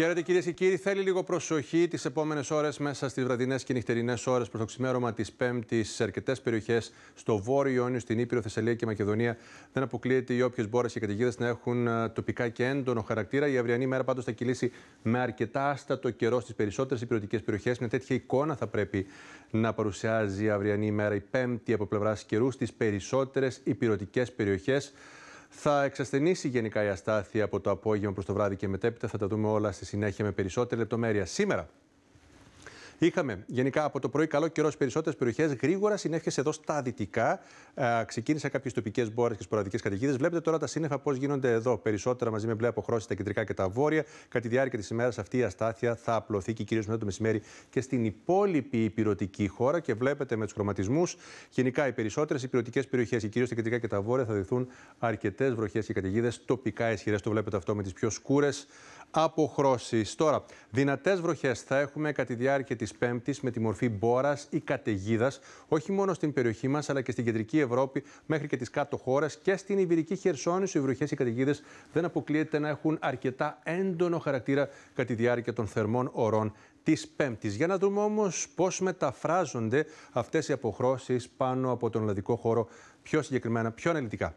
Χαίρετε κυρίες και κύριοι. Θέλει λίγο προσοχή τις επόμενες ώρες μέσα στις βραδινές και νυχτερινές ώρες προς το ξημέρωμα της Πέμπτης σε αρκετές περιοχές στο Βόρειο Ιόνιο, στην Ήπειρο, Θεσσαλία και Μακεδονία. Δεν αποκλείεται οι όποιες μπόρες και καταιγίδες να έχουν ε, τοπικά και έντονο χαρακτήρα. Η αυριανή μέρα πάντως θα κυλήσει με αρκετά άστατο καιρό στις περισσότερες υπηρετικές περιοχές. Μια τέτοια εικόνα θα πρέπει να παρουσιάζει η αυριανή μέρα, η Πέμπτη από πλευράς καιρού στις περισσότερες υπηρετικές περιοχές. Θα εξασθενήσει γενικά η αστάθεια από το απόγευμα προς το βράδυ και μετέπειτα θα τα δούμε όλα στη συνέχεια με περισσότερη λεπτομέρεια. Σήμερα Είχαμε γενικά από το πρωί καλό καιρό στις περισσότερες περιοχές. Γρήγορα συνέχισε εδώ στα δυτικά. Ε, Ξεκίνησα κάποιες τοπικές μπόρες και σποραδικές καταιγίδες. Βλέπετε τώρα τα σύννεφα πώς γίνονται εδώ. Περισσότερα μαζί με μπλε αποχρώσεις τα κεντρικά και τα βόρεια. Κατά τη διάρκεια της ημέρας αυτή η αστάθεια θα απλωθεί και κυρίως μετά το μεσημέρι και στην υπόλοιπη υπηρετική χώρα. Και βλέπετε με τους χρωματισμούς γενικά οι περισσότερες υπηρετικές περιοχές και κυρίως τα κεντρικά και τα βόρεια θα δεθούν αρκετές βροχές και καταιγίδες τοπικά ισχυρές. Το βλέπετε αυτό με τις πιο σκούρες αποχρώσεις. Τώρα, δυνατές βροχές θα έχουμε κατά τη διάρκεια της Πέμπτης με τη μορφή μπόρας ή καταιγίδας, όχι μόνο στην περιοχή μας, αλλά και στην κεντρική Ευρώπη μέχρι και τις κάτω χώρες και στην Ιβυρική Χερσόνησο. Οι βροχές ή καταιγίδες δεν αποκλείεται να έχουν αρκετά έντονο χαρακτήρα κατά τη διάρκεια των θερμών ωρών της Πέμπτης. Για να δούμε όμως πώς μεταφράζονται αυτές οι αποχρώσεις πάνω από τον ελλαδικό χώρο πιο συγκεκριμένα, πιο αναλυτικά.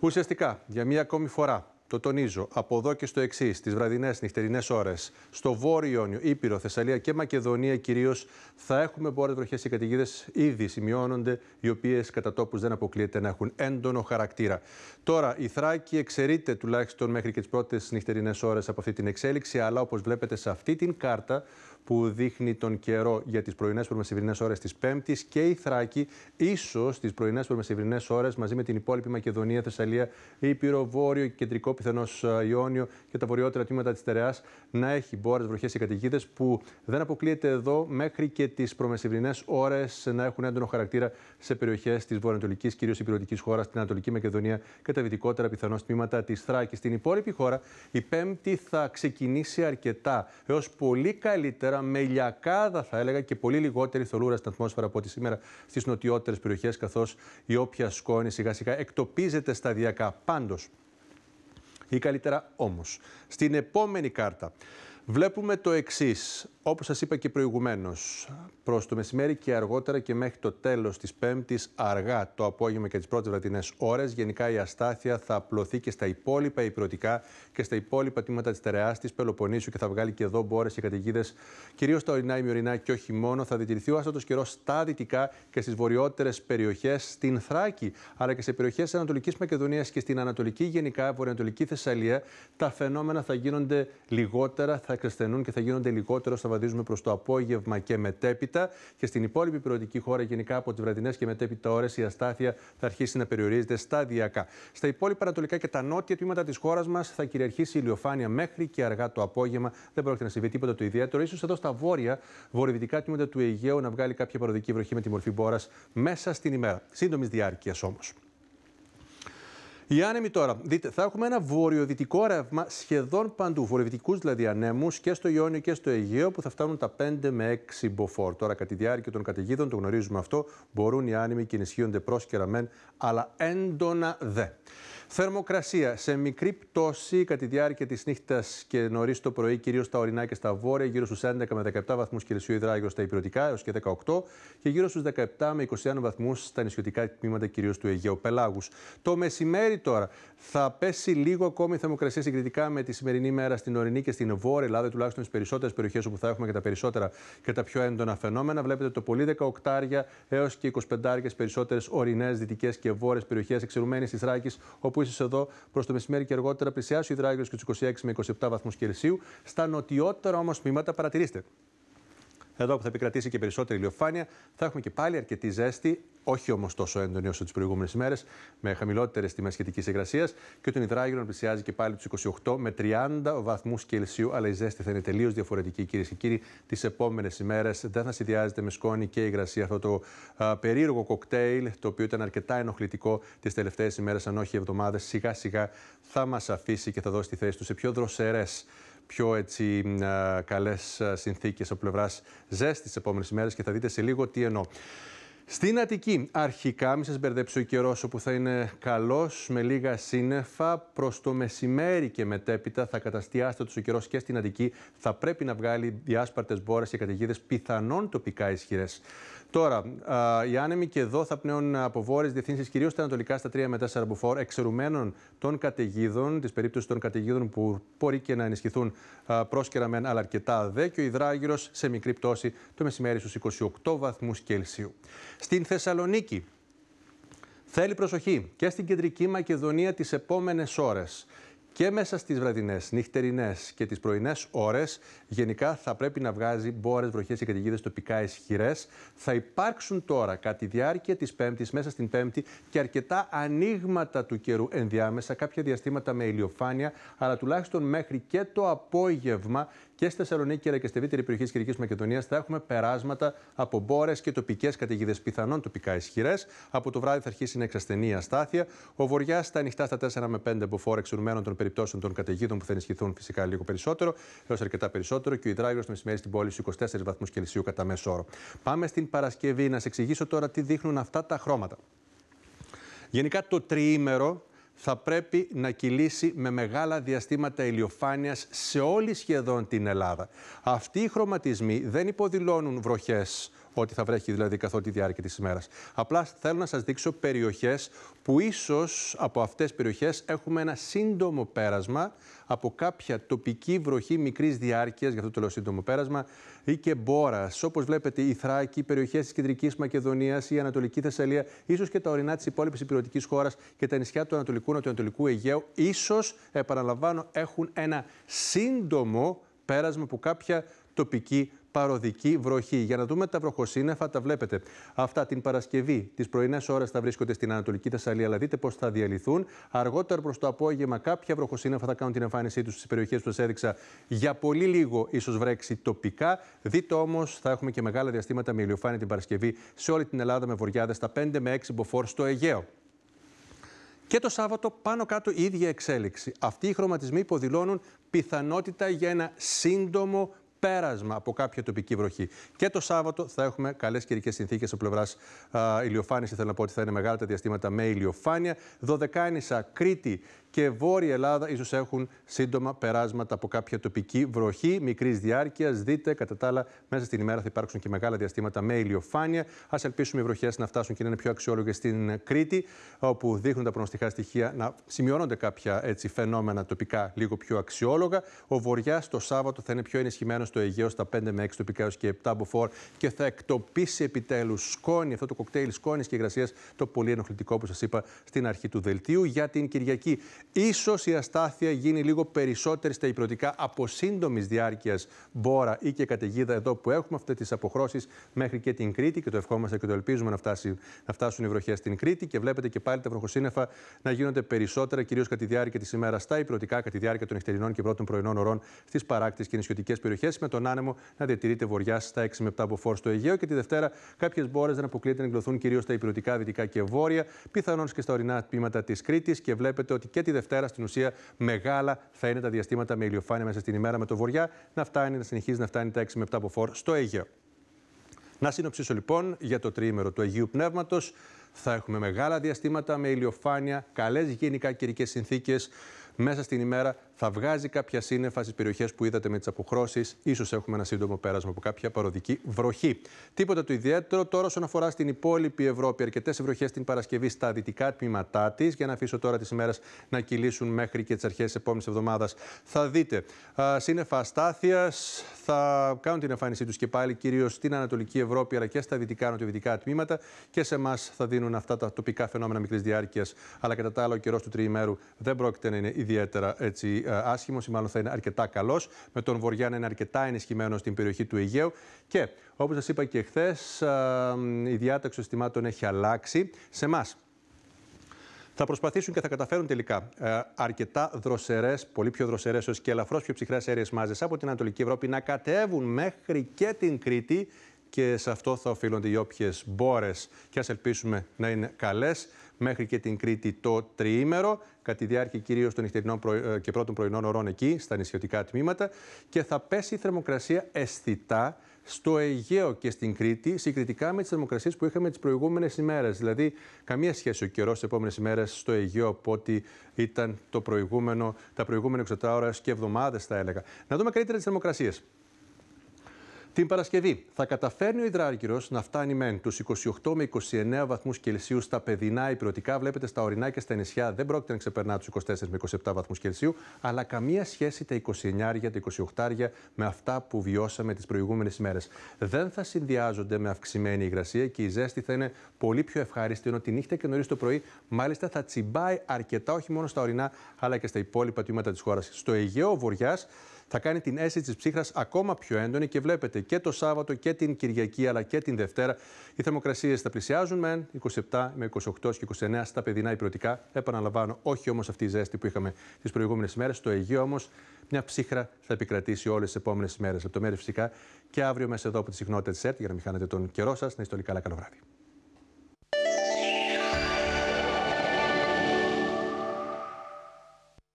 Ουσιαστικά, για μία ακόμη φορά, το τονίζω, από εδώ και στο εξής, τις βραδινές νυχτερινές ώρες, στο βόρειο Ιόνιο, Ήπειρο, Θεσσαλία και Μακεδονία κυρίως, θα έχουμε μπόρε βροχέ. και καταιγίδες ήδη σημειώνονται, οι οποίες κατά τόπους δεν αποκλείεται να έχουν έντονο χαρακτήρα. Τώρα, η Θράκη εξαιρείται τουλάχιστον μέχρι και τις πρώτες νυχτερινές ώρες από αυτή την εξέλιξη, αλλά όπως βλέπετε σε αυτή την κάρτα, που δείχνει τον καιρό για τις πρωινές προμεσηβρινέ ώρες της Πέμπτης και η Θράκη, ίσως τις πρωινές προμεσηβρινέ ώρες μαζί με την υπόλοιπη Μακεδονία, Θεσσαλία, Ήπειρο, Βόρειο, Κεντρικό, πιθανώς Ιόνιο και τα βορειότερα τμήματα της Τερεάς να έχει μπόρες, βροχές και καταιγίδες που δεν αποκλείεται εδώ μέχρι και τις προμεσηβρινέ ώρες να έχουν έντονο χαρακτήρα σε περιοχές της βορειοανατολικής, κυρίως υπηρετικής χώρας, την Ανατολική Μακεδονία και τα δυτικότερα πιθανώς τμήματα της Θράκης. Στην υπόλοιπη χώρα η Πέμπτη θα ξεκινήσει αρκετά έως πολύ καλύτερα σήμερα, με ηλιακάδα θα έλεγα και πολύ λιγότερη θολούρα στην ατμόσφαιρα από ό,τι σήμερα στις νοτιότερες περιοχές, καθώς η όποια σκόνη σιγά σιγά εκτοπίζεται σταδιακά. Πάντως, ή καλύτερα όμως, στην επόμενη κάρτα. Βλέπουμε το εξής. Όπως σας είπα και προηγουμένως, προς το μεσημέρι και αργότερα και μέχρι το τέλος της Πέμπτης, αργά το απόγευμα και τις πρώτες βραδινές ώρες, γενικά η αστάθεια θα απλωθεί και στα υπόλοιπα υπηρετικά και στα υπόλοιπα τμήματα της Τερεάς, της Πελοπονίσου και θα βγάλει και εδώ μπόρες και καταιγίδες, κυρίως στα ορεινά ημιορεινά και όχι μόνο. Θα διατηρηθεί ο άστατος καιρός στα δυτικά και στις βορειότερες περιοχές, στην Θράκη, αλλά και σε περιοχές Ανατολικής Μακεδονίας και στην Ανατολική, γενικά βορειοανατολική Θεσσαλία, τα φαινόμενα θα γίνονται λιγότερα, θα και θα γίνονται λιγότερο, θα βαδίζουμε προς το απόγευμα και μετέπειτα. Και στην υπόλοιπη πυροτική χώρα, γενικά από τις βραδινές και μετέπειτα ώρες, η αστάθεια θα αρχίσει να περιορίζεται σταδιακά. Στα υπόλοιπα ανατολικά και τα νότια τμήματα της χώρας μας θα κυριαρχήσει η ηλιοφάνεια μέχρι και αργά το απόγευμα. Δεν πρόκειται να συμβεί τίποτα το ιδιαίτερο. σω εδώ στα βόρεια, βορειοδυτικά τμήματα του Αιγαίου να βγάλει κάποια παροδική βροχή με τη μορφή μπόρας μέσα στην ημέρα. Σύντομης διάρκειας όμως. Οι άνεμοι τώρα. Δείτε, θα έχουμε ένα βορειοδυτικό ρεύμα σχεδόν παντού. Βορειοδυτικούς δηλαδή ανέμους και στο Ιόνιο και στο Αιγαίο που θα φτάνουν τα 5 με 6 μποφόρ. Τώρα, κατά τη διάρκεια των καταιγίδων, το γνωρίζουμε αυτό, μπορούν οι άνεμοι και ενισχύονται πρόσκαιρα μεν, αλλά έντονα δε. Θερμοκρασία σε μικρή πτώση κατά τη διάρκεια της νύχτας και νωρίς το πρωί, κυρίως στα ορεινά και στα βόρεια, γύρω στους 11 με 17 βαθμούς Κελσίου υδράγειο στα υπηρετικά έως και 18 και γύρω στους 17 με 21 βαθμούς στα νησιωτικά τμήματα, κυρίως του Αιγαίου Πελάγους. Το μεσημέρι τώρα θα πέσει λίγο ακόμη η θερμοκρασία συγκριτικά με τη σημερινή μέρα στην ορεινή και στην βόρεια Ελλάδα, τουλάχιστον στις περισσότερες περιοχές όπου θα έχουμε και τα περισσότερα και τα πιο έντονα φαινόμενα. Βλέπετε το πολύ 18 έως και 25 περισσότερες ορεινές, δυτικές και βόρειες περιοχές εξαιρουμένη της Ράκης, που είσαι εδώ προς το μεσημέρι και αργότερα πλησιάσει ο υδράγιο και τους 26 με 27 βαθμούς Κελσίου. Στα νοτιότερα όμως τμήματα παρατηρήστε εδώ που θα επικρατήσει και περισσότερη ηλιοφάνεια, θα έχουμε και πάλι αρκετή ζέστη, όχι όμως τόσο έντονη όσο τις προηγούμενες ημέρες, με χαμηλότερες τιμές σχετικής υγρασίας. Και τον να πλησιάζει και πάλι τους 28 με 30 βαθμούς Κελσίου. Αλλά η ζέστη θα είναι τελείως διαφορετική, κυρίες και κύριοι, τις επόμενες ημέρες. Δεν θα συνδυάζεται με σκόνη και υγρασία αυτό το α, περίεργο κοκτέιλ, το οποίο ήταν αρκετά ενοχλητικό τις τελευταίες ημέρες, αν όχι εβδομάδες. Σιγά σιγά θα μας αφήσει και θα δώσει τη θέση τους σε πιο δροσερές πιο έτσι, καλές συνθήκες από πλευράς ζέστη τις επόμενες ημέρες και θα δείτε σε λίγο τι εννοώ. Στην Αττική, αρχικά, μη σας μπερδέψει ο καιρός όπου θα είναι καλός, με λίγα σύννεφα. Προς το μεσημέρι και μετέπειτα θα καταστεί του ο καιρός και στην Αττική. Θα πρέπει να βγάλει διάσπαρτες μπόρες και καταιγίδες, πιθανόν τοπικά ισχυρές. Τώρα, οι άνεμοι και εδώ θα πνέουν από βόρειε διευθύνσεις, κυρίως τα ανατολικά στα 3 με 4 μπουφόρ, εξαιρουμένων των καταιγίδων, της περίπτωσης των καταιγίδων που μπορεί και να ενισχυθούν πρόσκαιρα μεν, αλλά αρκετά δε. Και ο υδράγυρο σε μικρή πτώση το μεσημέρι στους 28 βαθμούς Κελσίου. Στην Θεσσαλονίκη, Θέλει προσοχή και στην κεντρική Μακεδονία τις επόμενες ώρες και μέσα στις βραδινές, νυχτερινές και τις πρωινές ώρες, γενικά θα πρέπει να βγάζει μπόρες, βροχές και καταιγίδες τοπικά ισχυρές. Θα υπάρξουν τώρα κατά τη διάρκεια της Πέμπτης, μέσα στην Πέμπτη και αρκετά ανοίγματα του καιρού ενδιάμεσα, κάποια διαστήματα με ηλιοφάνεια, αλλά τουλάχιστον μέχρι και το απόγευμα και στη Θεσσαλονίκη αλλά και στη βήτερη περιοχή της Κυριακής Μακεδονίας θα έχουμε περάσματα από μπόρες και τοπικές καταιγίδες, πιθανόν τοπικά ισχυρές. Από το βράδυ θα αρχίσει να εξασθενεί η αστάθεια. Ο βορειά θα ανοιχτά στα 4 με 5 φόρα εξουρμένων των περιπτώσεων των καταιγίδων που θα ενισχυθούν φυσικά λίγο περισσότερο έως αρκετά περισσότερο και ο υδράγυρος το μεσημέρι στην πόλη 24 βαθμούς Κελσίου κατά μέσο όρο. Πάμε στην Παρασκευή να σε εξηγήσω τώρα τι δείχνουν αυτά τα χρώματα. Γενικά το τριήμερο θα πρέπει να κυλήσει με μεγάλα διαστήματα ηλιοφάνειας σε όλη σχεδόν την Ελλάδα. Αυτοί οι χρωματισμοί δεν υποδηλώνουν βροχές ότι θα βρέχει δηλαδή καθ' όλη τη διάρκεια της ημέρας. Απλά θέλω να σας δείξω περιοχές που ίσως από αυτές περιοχές έχουμε ένα σύντομο πέρασμα από κάποια τοπική βροχή μικρής διάρκειας, γι' αυτό το λέω σύντομο πέρασμα, ή και μπόρας. Όπως βλέπετε, η Θράκη, οι περιοχές της Κεντρικής Μακεδονίας, η Ανατολική Θεσσαλία, ίσως και τα ορεινά της υπόλοιπης υπηρετικής χώρας και τα νησιά του Ανατολικού Νοτιοανατολικού Αιγαίου, ίσως, επαναλαμβάνω, έχουν ένα σύντομο πέρασμα από κάποια τοπική παροδική βροχή. Για να δούμε τα βροχοσύννεφα, τα βλέπετε. Αυτά την Παρασκευή, τις πρωινές ώρες θα βρίσκονται στην Ανατολική Θεσσαλία, αλλά δείτε πώς θα διαλυθούν. Αργότερα προς το απόγευμα, κάποια βροχοσύννεφα θα κάνουν την εμφάνισή τους στις περιοχές που σα έδειξα. Για πολύ λίγο ίσως βρέξει τοπικά. Δείτε όμως, θα έχουμε και μεγάλα διαστήματα με ηλιοφάνεια την Παρασκευή σε όλη την Ελλάδα με βορειάδε, τα 5 με 6 μποφόρ στο Αιγαίο. Και το Σάββατο πάνω κάτω η ίδια εξέλιξη. Αυτοί οι χρωματισμοί υποδηλώνουν πιθανότητα για ένα σύντομο πέρασμα από κάποια τοπική βροχή. Και το Σάββατο θα έχουμε καλές καιρικές συνθήκες από πλευράς ηλιοφάνεια. Θέλω να πω ότι θα είναι μεγάλα τα διαστήματα με ηλιοφάνεια. Δωδεκάνησα, Κρήτη και Βόρεια Ελλάδα ίσως έχουν σύντομα περάσματα από κάποια τοπική βροχή μικρής διάρκειας. Δείτε, κατά τα άλλα, μέσα στην ημέρα θα υπάρξουν και μεγάλα διαστήματα με ηλιοφάνεια. Ας ελπίσουμε οι βροχές να φτάσουν και να είναι πιο αξιόλογες στην Κρήτη, όπου δείχνουν τα προνοστικά στοιχεία να σημειώνονται κάποια έτσι, φαινόμενα τοπικά λίγο πιο αξιόλογα. Ο Βορειάς το Σάββατο θα είναι πιο ενισχυμένος στο Αιγαίο στα 5 με 6 τοπικά έως και 7 μποφόρ και θα εκτοπίσει επιτέλους σκόνη, αυτό το κοκτέιλ σκόνης και υγρασίας, το πολύ ενοχλητικό που σας είπα στην αρχή του δελτίου. Για την Κυριακή Ίσως η αστάθεια γίνει λίγο περισσότερη στα υπηρετικά από σύντομης διάρκειας μπόρα ή και καταιγίδα εδώ που έχουμε αυτές τις αποχρώσεις μέχρι και την Κρήτη. Και το ευχόμαστε και το ελπίζουμε να, φτάσει, να φτάσουν οι βροχές στην Κρήτη. Και βλέπετε και πάλι τα βροχοσύννεφα να γίνονται περισσότερα, κυρίως κατά τη διάρκεια της ημέρας στα υπηρετικά, κατά τη διάρκεια των νυχτερινών και πρώτων πρωινών ωρών στις παράκτε και νησιωτικές περιοχές. Με τον άνεμο να διατηρείται βοριά στα 6 με 7 από στο Αιγαίο. Και τη Δευτέρα κάποιες μπόρες δεν αποκλείεται να εκδοθούν κυρίως στα υπηρετικά, δυτικά και βόρεια, πιθανόν και στα ορεινά τμήματα της Κρήτης. Και βλέπετε ότι και τη Δευτέρα στην ουσία μεγάλα θα είναι τα διαστήματα με ηλιοφάνεια μέσα στην ημέρα με το βορριά να φτάνει, να συνεχίζει να φτάνει τα 6 με 7 από φόρ στο Αίγαιο. Να συνοψίσω λοιπόν για το τριήμερο του Αγίου Πνεύματος. Θα έχουμε μεγάλα διαστήματα με ηλιοφάνεια, καλές γενικά καιρικές συνθήκες. Μέσα στην ημέρα θα βγάζει κάποια σύννεφα στις περιοχές που είδατε με τις αποχρώσεις. σω έχουμε ένα σύντομο πέρασμα από κάποια παροδική βροχή. Τίποτα το ιδιαίτερο τώρα όσον αφορά στην υπόλοιπη Ευρώπη. Αρκετές βροχές την Παρασκευή στα δυτικά τμήματά της. Για να αφήσω τώρα τις ημέρες να κυλήσουν μέχρι και τις αρχές της επόμενης εβδομάδας. Θα δείτε σύννεφα αστάθειας. Θα κάνουν την εμφάνισή τους και πάλι κυρίως στην Ανατολική Ευρώπη αλλά και στα δυτικά νοτιοδυτικά τμήματα. Και σε εμάς θα δίνουν αυτά τα τοπικά φαινόμενα μικρής διάρκειας, αλλά κατά τα άλλα ο καιρός του τριημέρου δεν πρόκειται να είναι ιδιαίτερα έτσι, ε, άσχημος ή μάλλον θα είναι αρκετά καλός. Με τον βορειά να είναι αρκετά ενισχυμένος στην περιοχή του Αιγαίου. Και όπως σας είπα και χθες, ε, η διάταξη συστημάτων έχει αλλάξει. Σε εμάς, θα προσπαθήσουν και θα καταφέρουν τελικά ε, αρκετά δροσερές, πολύ πιο δροσερές ως και ελαφρώς πιο ψυχρές αέριε μάζες από την Ανατολική Ευρώπη να κατέβουν μέχρι και την Κρήτη και σε αυτό θα οφείλονται οι όποιες μπόρες. Και ας ελπίσουμε να είναι καλές. Μέχρι και την Κρήτη το τριήμερο, κατά τη διάρκεια κυρίως των νυχτερινών ε, και πρώτων πρωινών ωρών εκεί, στα νησιωτικά τμήματα. Και θα πέσει η θερμοκρασία αισθητά στο Αιγαίο και στην Κρήτη, συγκριτικά με τις θερμοκρασίες που είχαμε τις προηγούμενες ημέρες. Δηλαδή, καμία σχέση ο καιρός τι επόμενες ημέρες στο Αιγαίο από ό,τι ήταν τα προηγούμενα 24 ώρες και εβδομάδες, θα έλεγα. Να δούμε καλύτερα τις θερμοκρασίες. Την Παρασκευή θα καταφέρνει ο υδράργυρος να φτάνει μεν τους 28 με 29 βαθμούς Κελσίου στα παιδινά υπηρετικά. Βλέπετε στα ορεινά και στα νησιά δεν πρόκειται να ξεπερνά τους 24 με 27 βαθμούς Κελσίου, αλλά καμία σχέση τα 29 τα 28 με αυτά που βιώσαμε τις προηγούμενες ημέρες. Δεν θα συνδυάζονται με αυξημένη υγρασία και η ζέστη θα είναι πολύ πιο ευχάριστη, ενώ τη νύχτα και νωρίς το πρωί μάλιστα θα τσιμπάει αρκετά όχι μόνο στα ορεινά αλλά και στα υπόλοιπα τμήματα της χώρας. Στο Αιγαίο Βοριάς θα κάνει την αίσθηση της ψύχρας ακόμα πιο έντονη και βλέπετε και το Σάββατο και την Κυριακή αλλά και την Δευτέρα. Οι θερμοκρασίες θα πλησιάζουν μεν 27 με 28 και 29 στα παιδινά υπηρετικά. Επαναλαμβάνω, όχι όμως αυτή η ζέστη που είχαμε τις προηγούμενες μέρες. Το Αιγείο όμως μια ψύχρα θα επικρατήσει όλες τις επόμενες μέρες. Λεπτομέρειες φυσικά και αύριο μέσα εδώ από τη συχνότητα της ΕΡΤ για να μην χάνετε τον καιρό σας. Να είστε όλοι καλά. Καλό βράδυ.